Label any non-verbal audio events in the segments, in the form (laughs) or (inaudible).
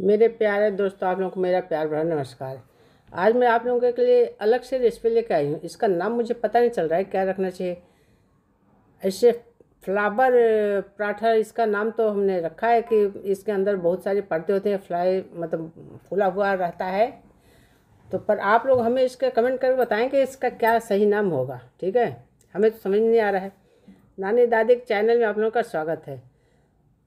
मेरे प्यारे दोस्तों आप लोगों को मेरा प्यार भरा नमस्कार आज मैं आप लोगों के लिए अलग से रेसिपी लेकर आई हूँ इसका नाम मुझे पता नहीं चल रहा है क्या रखना चाहिए ऐसे फ्लावर पराठा इसका नाम तो हमने रखा है कि इसके अंदर बहुत सारे पर्दे होते हैं फ्लाई मतलब फूला हुआ रहता है तो पर आप लोग हमें इसका कमेंट करके बताएं कि इसका क्या सही नाम होगा ठीक है हमें तो समझ नहीं आ रहा है नानी दादी के चैनल में आप लोगों का स्वागत है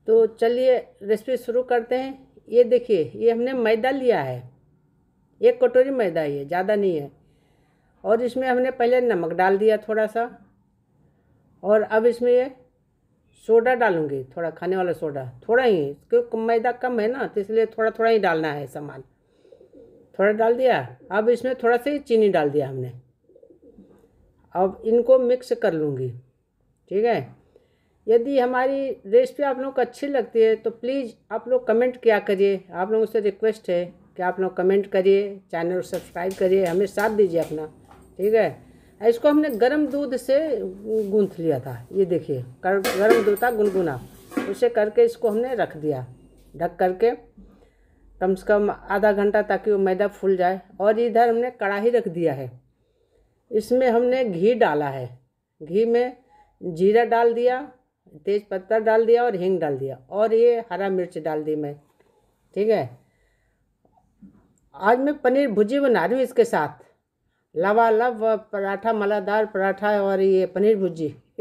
तो चलिए रेसिपी शुरू करते हैं ये देखिए ये हमने मैदा लिया है एक कटोरी मैदा ये ज़्यादा नहीं है और इसमें हमने पहले नमक डाल दिया थोड़ा सा और अब इसमें ये सोडा डालूंगी थोड़ा खाने वाला सोडा थोड़ा ही क्योंकि मैदा कम है ना तो इसलिए थोड़ा थोड़ा ही डालना है सामान थोड़ा डाल दिया अब इसमें थोड़ा सा ही चीनी डाल दिया हमने अब इनको मिक्स कर लूँगी ठीक है यदि हमारी रेसिपी आप लोग को अच्छी लगती है तो प्लीज़ आप लोग कमेंट किया करिए आप लोगों से रिक्वेस्ट है कि आप लोग कमेंट करिए चैनल को सब्सक्राइब करिए हमें साथ दीजिए अपना ठीक है इसको हमने गर्म दूध से गूंथ लिया था ये देखिए गर्म दूध था गुनगुना उसे करके इसको हमने रख दिया ढक करके कम से कम आधा घंटा ताकि वो मैदा फूल जाए और इधर हमने कड़ाही रख दिया है इसमें हमने घी डाला है घी में जीरा डाल दिया तेज पत्ता डाल दिया और हींग डाल दिया और ये हरा मिर्च डाल दी मैं ठीक है आज मैं पनीर भुजी बना रही हूँ इसके साथ लवा लव पराठा मलादार पराठा और ये पनीर भुजी (laughs)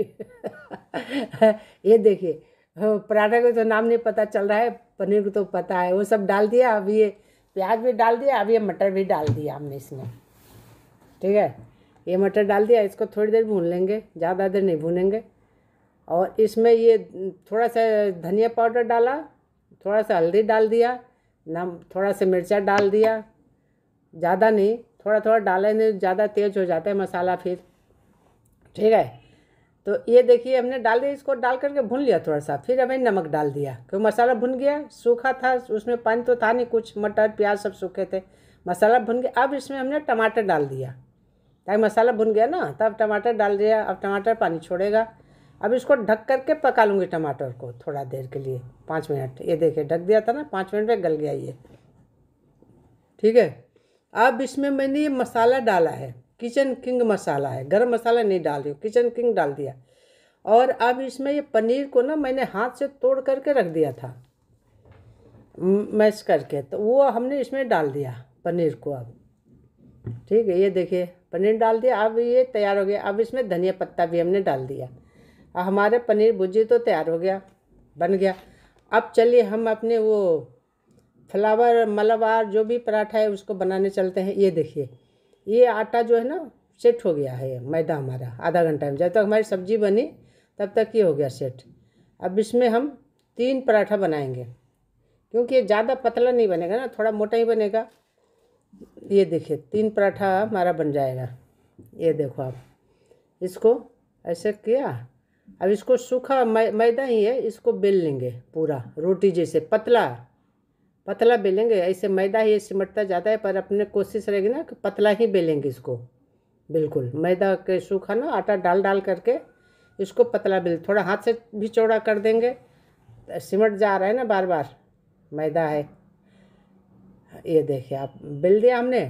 ये देखिए पराठा का तो नाम नहीं पता चल रहा है पनीर को तो पता है वो सब डाल दिया अब ये प्याज भी डाल दिया अब ये मटर भी डाल दिया हमने इसमें ठीक है ये मटर डाल दिया इसको थोड़ी देर भून लेंगे ज़्यादा देर नहीं भूनेंगे और इसमें ये थोड़ा सा धनिया पाउडर डाला थोड़ा सा हल्दी डाल दिया नम थोड़ा सा मिर्चा डाल दिया ज़्यादा नहीं थोड़ा थोड़ा डाले नहीं ज़्यादा तेज़ हो जाता है मसाला फिर ठीक है तो ये देखिए हमने डाल दिया इसको डाल करके भून लिया थोड़ा सा फिर हमें नमक डाल दिया क्योंकि मसाला भुन गया सूखा था उसमें पानी तो था नहीं कुछ मटर प्याज सब सूखे थे मसाला भुन गया अब इसमें हमने टमाटर डाल दिया ताकि मसाला भुन गया ना तब टमाटर डाल दिया अब टमाटर पानी छोड़ेगा अब इसको ढक करके पका लूँगी टमाटर को थोड़ा देर के लिए पाँच मिनट ये देखिए ढक दिया था ना पाँच मिनट में गल गया ये ठीक है अब इसमें मैंने ये मसाला डाला है किचन किंग मसाला है गर्म मसाला नहीं डाल रही किचन किंग डाल दिया और अब इसमें ये पनीर को ना मैंने हाथ से तोड़ करके रख दिया था मैश करके तो वो हमने इसमें डाल दिया पनीर को अब ठीक है ये देखिए पनीर डाल दिया अब ये तैयार हो गया अब इसमें धनिया पत्ता भी हमने डाल दिया हमारे पनीर भुर्जी तो तैयार हो गया बन गया अब चलिए हम अपने वो फ्लावर मलावार जो भी पराठा है उसको बनाने चलते हैं ये देखिए ये आटा जो है ना सेट हो गया है मैदा हमारा आधा घंटा में जब तक हमारी सब्जी बनी तब तक ये हो गया सेट अब इसमें हम तीन पराठा बनाएंगे क्योंकि ये ज़्यादा पतला नहीं बनेगा ना थोड़ा मोटा ही बनेगा ये देखिए तीन पराठा हमारा बन जाएगा ये देखो आप इसको ऐसे किया अब इसको सूखा मै, मैदा ही है इसको बेल लेंगे पूरा रोटी जैसे पतला पतला बेलेंगे ऐसे मैदा ही सिमटता जाता है पर अपने कोशिश रहेगी ना कि पतला ही बेलेंगे इसको बिल्कुल मैदा के सूखा ना आटा डाल डाल करके इसको पतला बेल थोड़ा हाथ से भी चौड़ा कर देंगे सिमट जा रहा है ना बार बार मैदा है ये देखिए आप बेल दिया हमने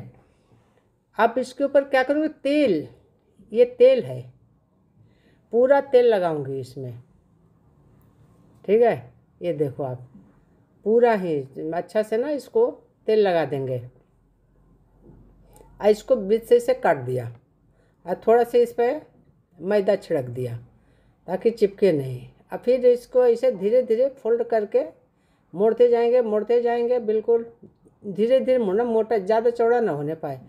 अब इसके ऊपर क्या करूँगी तेल ये तेल है पूरा तेल लगाऊंगी इसमें ठीक है ये देखो आप पूरा ही अच्छा से ना इसको तेल लगा देंगे और इसको बीच से इसे काट दिया और थोड़ा सा इस पर मैदा छिड़क दिया ताकि चिपके नहीं और फिर इसको इसे धीरे धीरे फोल्ड करके मोड़ते जाएंगे मोड़ते जाएंगे बिल्कुल धीरे धीरे मोड़ना मतलब मोटा ज़्यादा चौड़ा ना होने पाए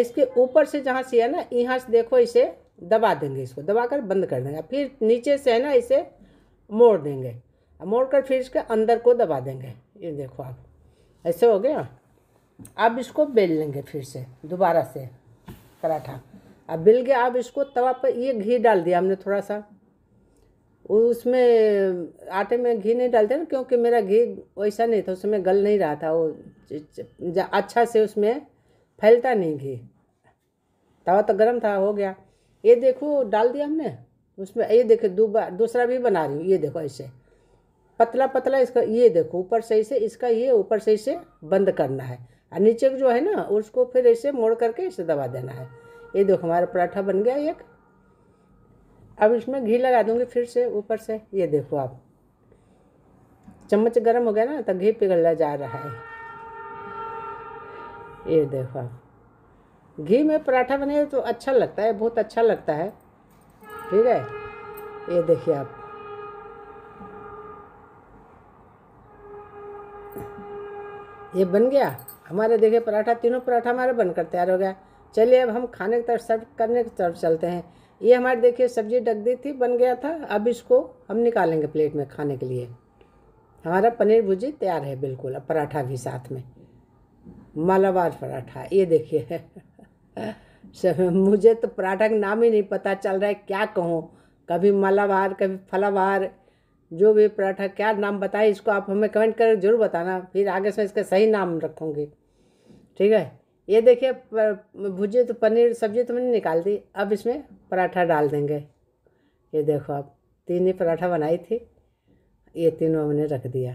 इसके ऊपर से जहाँ से है ना यहाँ से देखो इसे दबा देंगे इसको दबा कर बंद कर देंगे फिर नीचे से है ना इसे मोड़ देंगे मोड़ कर फिर इसके अंदर को दबा देंगे ये देखो आप ऐसे हो गया अब इसको बेल लेंगे फिर से दोबारा से पराठा अब बेल के अब इसको तवा पर ये घी डाल दिया हमने थोड़ा सा उसमें आटे में घी नहीं डालते ना क्योंकि मेरा घी वैसा नहीं था उसमें गल नहीं रहा था वो अच्छा से उसमें फैलता नहीं घी तवा तो गर्म था हो गया ये देखो डाल दिया हमने उसमें ये देखो दो बार दूसरा भी बना रही हूँ ये देखो ऐसे पतला पतला इसका ये देखो ऊपर सही से इसका ये ऊपर सही से बंद करना है और नीचे जो है ना उसको फिर ऐसे मोड़ करके इसे दबा देना है ये देखो हमारा पराठा बन गया एक अब इसमें घी लगा दूँगी फिर से ऊपर से ये देखो आप चम्मच गर्म हो गया ना तो घी पिघलना जा रहा है ये देखो आप घी में पराठा बने तो अच्छा लगता है बहुत अच्छा लगता है ठीक है ये देखिए आप ये बन गया हमारे देखे पराठा तीनों पराठा हमारे बनकर तैयार हो गया चलिए अब हम खाने की तरफ सर्व करने की तरफ चलते हैं ये हमारे देखिए सब्जी डक दी थी बन गया था अब इसको हम निकालेंगे प्लेट में खाने के लिए हमारा पनीर भुजी तैयार है बिल्कुल अब पराठा भी साथ में मालाबार पराठा ये देखिए (laughs) (laughs) मुझे तो पराठा का नाम ही नहीं पता चल रहा है क्या कहूँ कभी मालावार कभी फलावार जो भी पराठा क्या नाम बताए इसको आप हमें कमेंट कर जरूर बताना फिर आगे से इसका सही नाम रखूँगी ठीक है ये देखिए भुजे तो पनीर सब्जी तो मैंने निकाल दी अब इसमें पराठा डाल देंगे ये देखो आप तीन ही पराठा बनाई थी ये तीनों हमने रख दिया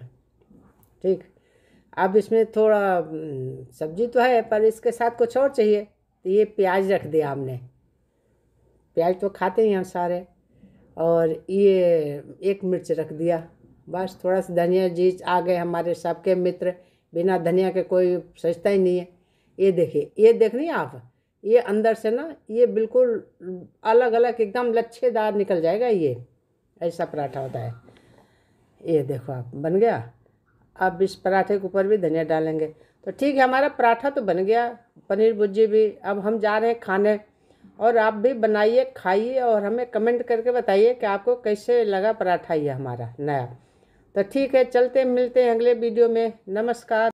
ठीक अब इसमें थोड़ा सब्जी तो है पर इसके साथ कुछ और चाहिए तो ये प्याज रख दिया हमने प्याज तो खाते ही हम सारे और ये एक मिर्च रख दिया बस थोड़ा सा धनिया जीज आ गए हमारे सबके मित्र बिना धनिया के कोई सजता ही नहीं है ये देखिए ये देख रही आप ये अंदर से ना ये बिल्कुल अलग अलग एकदम लच्छेदार निकल जाएगा ये ऐसा पराठा होता है ये देखो आप बन गया अब इस पराठे के ऊपर भी धनिया डालेंगे तो ठीक है हमारा पराठा तो बन गया पनीर भुजी भी अब हम जा रहे हैं खाने और आप भी बनाइए खाइए और हमें कमेंट करके बताइए कि आपको कैसे लगा पराठा ये हमारा नया तो ठीक है चलते मिलते हैं अगले वीडियो में नमस्कार